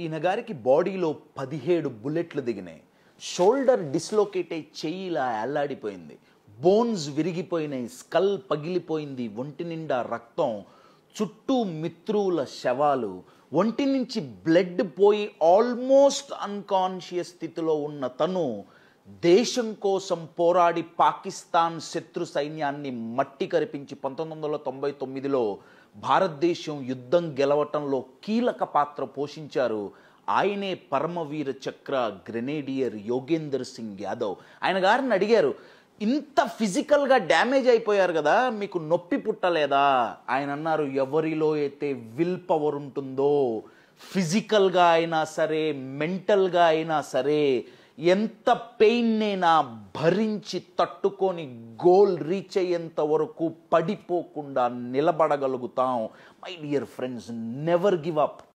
ఈయన గారికి బాడీలో పదిహేడు బుల్లెట్లు దిగినాయి షోల్డర్ డిస్లోకేట్ అయి చెయ్యి ఇలా అల్లాడిపోయింది బోన్స్ విరిగిపోయినాయి స్కల్ పగిలిపోయింది ఒంటి నిండా రక్తం చుట్టూ మిత్రువుల శవాలు ఒంటి నుంచి బ్లడ్ పోయి ఆల్మోస్ట్ అన్కాన్షియస్ స్థితిలో ఉన్న తను దేశం కోసం పోరాడి పాకిస్తాన్ శత్రు సైన్యాన్ని మట్టి కరిపించి పంతొమ్మిది వందల తొంభై తొమ్మిదిలో భారతదేశం యుద్ధం గెలవటంలో కీలక పాత్ర పోషించారు ఆయనే పరమవీర చక్ర గ్రెనేడియర్ యోగేందర్ సింగ్ యాదవ్ ఆయన గారిని అడిగారు ఇంత ఫిజికల్గా డ్యామేజ్ అయిపోయారు కదా మీకు నొప్పి పుట్టలేదా ఆయన అన్నారు ఎవరిలో అయితే విల్ పవర్ ఉంటుందో ఫిజికల్గా అయినా సరే మెంటల్గా అయినా సరే ఎంత పెయిన్ భరించి తట్టుకొని గోల్ రీచ్ అయ్యేంత వరకు పడిపోకుండా నిలబడగలుగుతాం my dear friends never give up